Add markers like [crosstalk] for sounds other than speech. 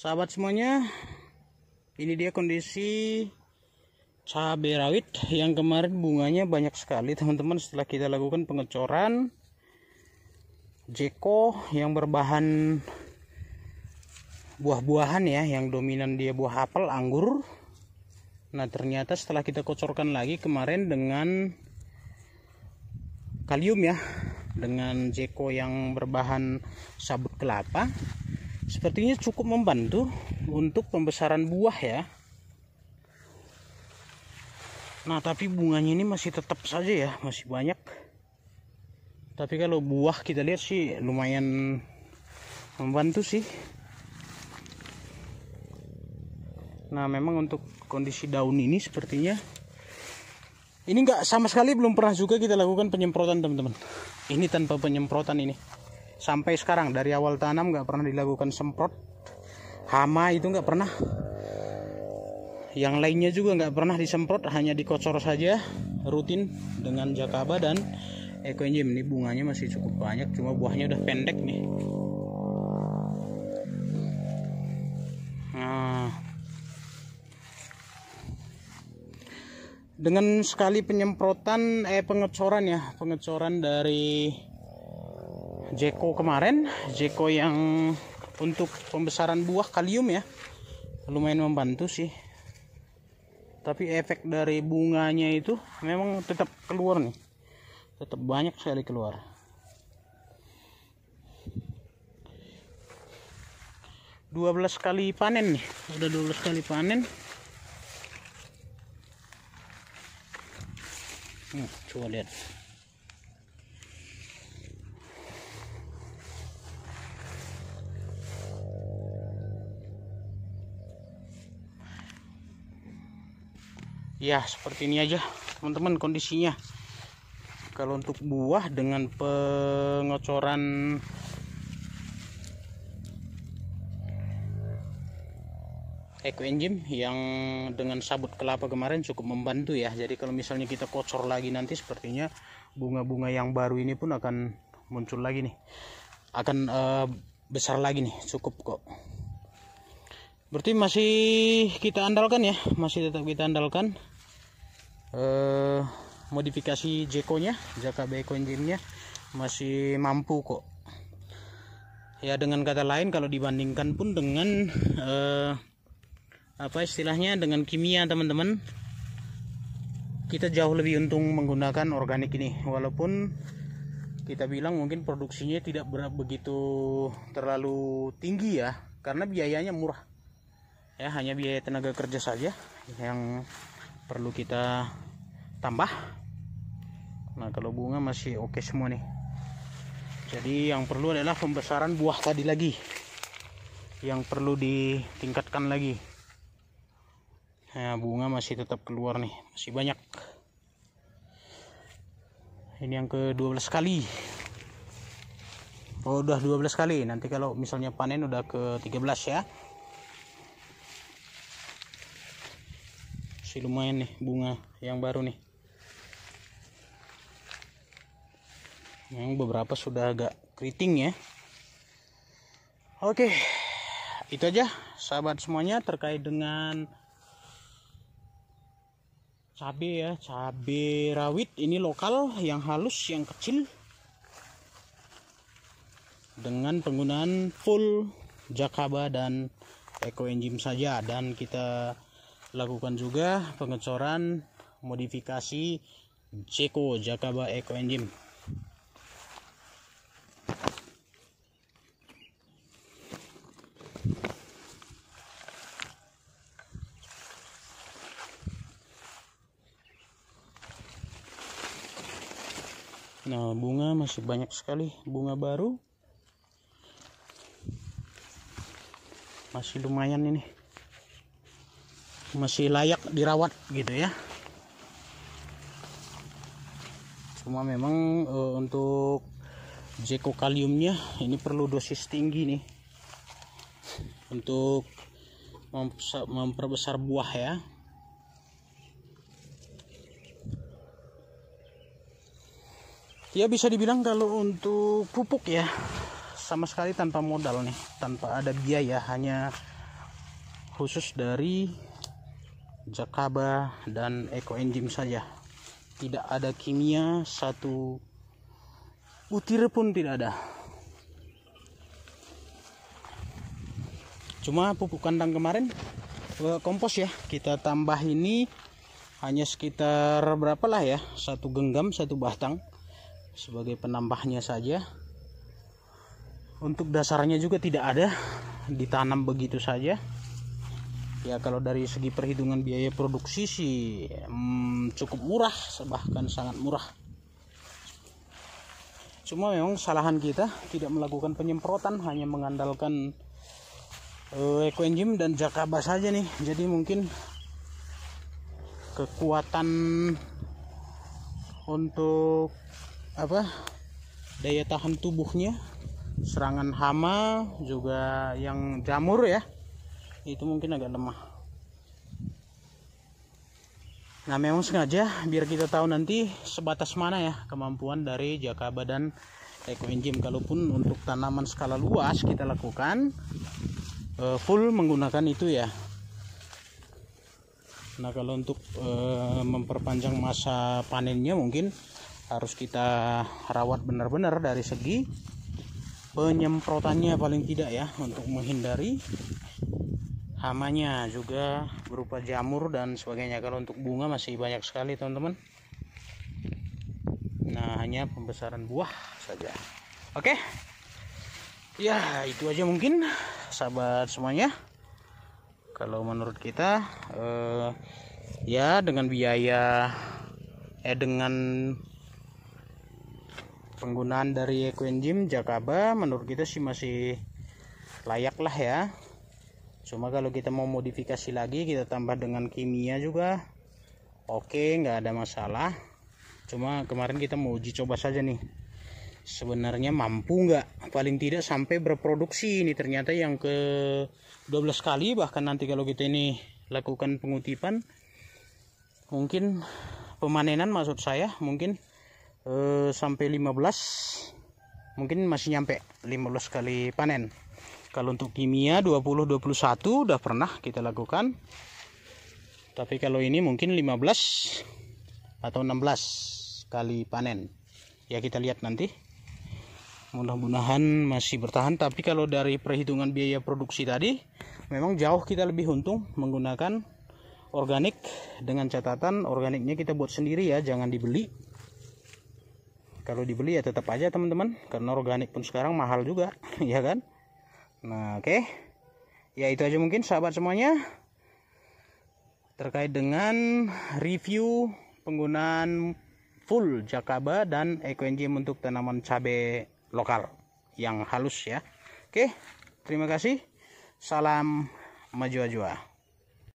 sahabat semuanya ini dia kondisi cabai rawit yang kemarin bunganya banyak sekali teman-teman setelah kita lakukan pengecoran jeko yang berbahan buah-buahan ya yang dominan dia buah apel anggur nah ternyata setelah kita kocorkan lagi kemarin dengan kalium ya dengan jeko yang berbahan sabut kelapa sepertinya cukup membantu untuk pembesaran buah ya nah tapi bunganya ini masih tetap saja ya masih banyak tapi kalau buah kita lihat sih lumayan membantu sih nah memang untuk kondisi daun ini sepertinya ini nggak sama sekali belum pernah juga kita lakukan penyemprotan teman-teman ini tanpa penyemprotan ini sampai sekarang dari awal tanam nggak pernah dilakukan semprot hama itu nggak pernah yang lainnya juga nggak pernah disemprot hanya dikocor saja rutin dengan jakaba dan eco enzyme ini bunganya masih cukup banyak cuma buahnya udah pendek nih nah dengan sekali penyemprotan eh pengecoran ya pengecoran dari Jeko kemarin Jeko yang untuk pembesaran buah kalium ya lumayan membantu sih tapi efek dari bunganya itu memang tetap keluar nih tetap banyak sekali keluar dua belas kali panen nih udah belas kali panen hmm, coba lihat ya seperti ini aja teman-teman kondisinya kalau untuk buah dengan pengocoran ekoenzim yang dengan sabut kelapa kemarin cukup membantu ya jadi kalau misalnya kita kocor lagi nanti sepertinya bunga-bunga yang baru ini pun akan muncul lagi nih akan uh, besar lagi nih cukup kok berarti masih kita andalkan ya masih tetap kita andalkan eh, modifikasi Jeko nya jaka beko engine nya masih mampu kok ya dengan kata lain kalau dibandingkan pun dengan eh, apa istilahnya dengan kimia teman-teman kita jauh lebih untung menggunakan organik ini walaupun kita bilang mungkin produksinya tidak begitu terlalu tinggi ya karena biayanya murah ya hanya biaya tenaga kerja saja yang perlu kita tambah nah kalau bunga masih oke okay semua nih jadi yang perlu adalah pembesaran buah tadi lagi yang perlu ditingkatkan lagi nah bunga masih tetap keluar nih masih banyak ini yang ke 12 kali oh udah 12 kali nanti kalau misalnya panen udah ke 13 ya masih lumayan nih bunga yang baru nih yang beberapa sudah agak keriting ya oke itu aja sahabat semuanya terkait dengan cabe ya cabe rawit ini lokal yang halus yang kecil dengan penggunaan full jakaba dan eco enzim saja dan kita lakukan juga pengecoran modifikasi Ceko Jakaba Eco Engine Nah, bunga masih banyak sekali bunga baru. Masih lumayan ini masih layak dirawat gitu ya cuma memang e, untuk zeko kaliumnya ini perlu dosis tinggi nih untuk memperbesar buah ya ya bisa dibilang kalau untuk pupuk ya sama sekali tanpa modal nih tanpa ada biaya hanya khusus dari Jakaba dan Eco Engine saja tidak ada kimia satu butir pun tidak ada cuma pupuk kandang kemarin eh, kompos ya kita tambah ini hanya sekitar berapa lah ya satu genggam satu batang sebagai penambahnya saja untuk dasarnya juga tidak ada ditanam begitu saja ya kalau dari segi perhitungan biaya produksi sih hmm, cukup murah bahkan sangat murah cuma memang kesalahan kita tidak melakukan penyemprotan hanya mengandalkan uh, eco engine dan jakaba saja nih jadi mungkin kekuatan untuk apa daya tahan tubuhnya serangan hama juga yang jamur ya itu mungkin agak lemah nah memang sengaja biar kita tahu nanti sebatas mana ya kemampuan dari jaka badan eco engine kalaupun untuk tanaman skala luas kita lakukan eh, full menggunakan itu ya nah kalau untuk eh, memperpanjang masa panennya mungkin harus kita rawat benar-benar dari segi penyemprotannya paling tidak ya untuk menghindari hamanya juga berupa jamur dan sebagainya kalau untuk bunga masih banyak sekali teman-teman nah hanya pembesaran buah saja oke ya itu aja mungkin sahabat semuanya kalau menurut kita eh, ya dengan biaya eh dengan penggunaan dari Eco Enzim Jakaba menurut kita sih masih layak lah ya cuma kalau kita mau modifikasi lagi kita tambah dengan kimia juga oke nggak ada masalah cuma kemarin kita mau uji coba saja nih sebenarnya mampu nggak paling tidak sampai berproduksi ini ternyata yang ke 12 kali bahkan nanti kalau kita ini lakukan pengutipan mungkin pemanenan maksud saya mungkin eh, sampai 15 mungkin masih nyampe 15 kali panen kalau untuk kimia 20-21 udah pernah kita lakukan. Tapi kalau ini mungkin 15 atau 16 kali panen. Ya kita lihat nanti. Mudah-mudahan masih bertahan. Tapi kalau dari perhitungan biaya produksi tadi, memang jauh kita lebih untung menggunakan organik dengan catatan organiknya kita buat sendiri ya, jangan dibeli kalau dibeli ya tetap aja teman-teman karena organik pun sekarang mahal juga [laughs] ya kan Nah, oke. Okay. Ya itu aja mungkin sahabat semuanya terkait dengan review penggunaan full jakaba dan ecoenzim untuk tanaman cabai lokal yang halus ya. Oke, terima kasih. Salam maju-ajua.